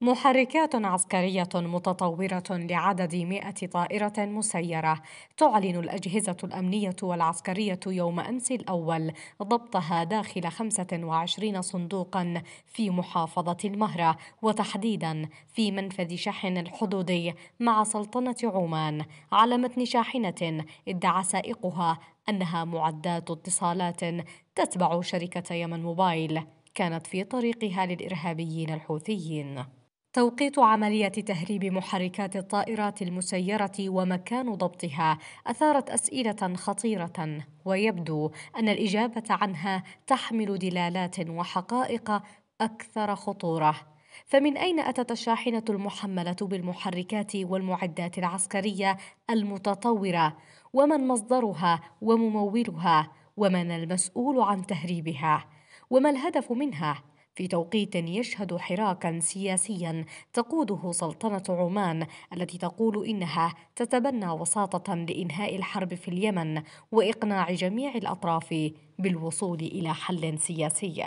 محركات عسكرية متطورة لعدد 100 طائرة مسيرة تعلن الأجهزة الأمنية والعسكرية يوم أمس الأول ضبطها داخل 25 صندوقا في محافظة المهرة وتحديدا في منفذ شحن الحدودي مع سلطنة عمان على متن شاحنة ادعى سائقها أنها معدات اتصالات تتبع شركة يمن موبايل كانت في طريقها للإرهابيين الحوثيين توقيت عملية تهريب محركات الطائرات المسيرة ومكان ضبطها أثارت أسئلة خطيرة ويبدو أن الإجابة عنها تحمل دلالات وحقائق أكثر خطورة فمن أين أتت الشاحنة المحملة بالمحركات والمعدات العسكرية المتطورة ومن مصدرها وممولها ومن المسؤول عن تهريبها وما الهدف منها في توقيت يشهد حراكا سياسيا تقوده سلطنة عمان التي تقول إنها تتبنى وساطة لإنهاء الحرب في اليمن وإقناع جميع الأطراف بالوصول إلى حل سياسي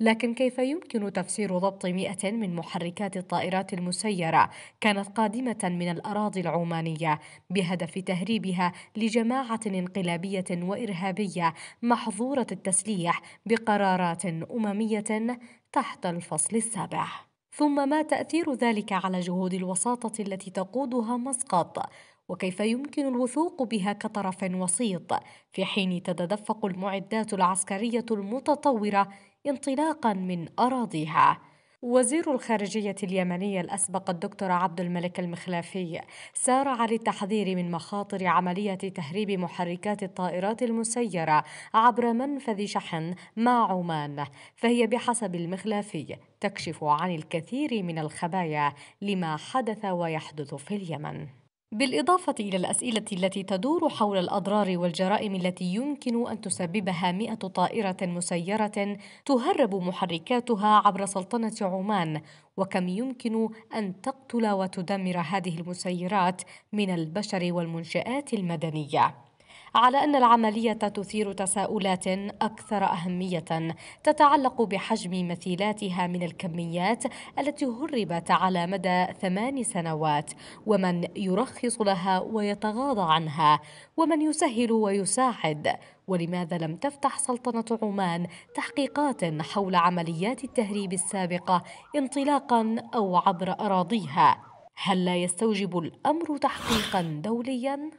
لكن كيف يمكن تفسير ضبط 100 من محركات الطائرات المسيرة كانت قادمة من الأراضي العمانية بهدف تهريبها لجماعة انقلابية وإرهابية محظورة التسليح بقرارات أممية تحت الفصل السابع ثم ما تأثير ذلك على جهود الوساطة التي تقودها مسقط وكيف يمكن الوثوق بها كطرف وسيط في حين تتدفق المعدات العسكرية المتطورة انطلاقا من أراضيها وزير الخارجية اليمنية الأسبق الدكتور عبد الملك المخلافي سارع للتحذير من مخاطر عملية تهريب محركات الطائرات المسيرة عبر منفذ شحن مع عمان فهي بحسب المخلافي تكشف عن الكثير من الخبايا لما حدث ويحدث في اليمن بالإضافة إلى الأسئلة التي تدور حول الأضرار والجرائم التي يمكن أن تسببها مئة طائرة مسيرة تهرب محركاتها عبر سلطنة عمان وكم يمكن أن تقتل وتدمر هذه المسيرات من البشر والمنشآت المدنية على أن العملية تثير تساؤلات أكثر أهمية تتعلق بحجم مثيلاتها من الكميات التي هربت على مدى ثمان سنوات ومن يرخص لها ويتغاضى عنها ومن يسهل ويساعد ولماذا لم تفتح سلطنة عمان تحقيقات حول عمليات التهريب السابقة انطلاقا أو عبر أراضيها هل لا يستوجب الأمر تحقيقا دوليا؟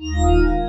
Música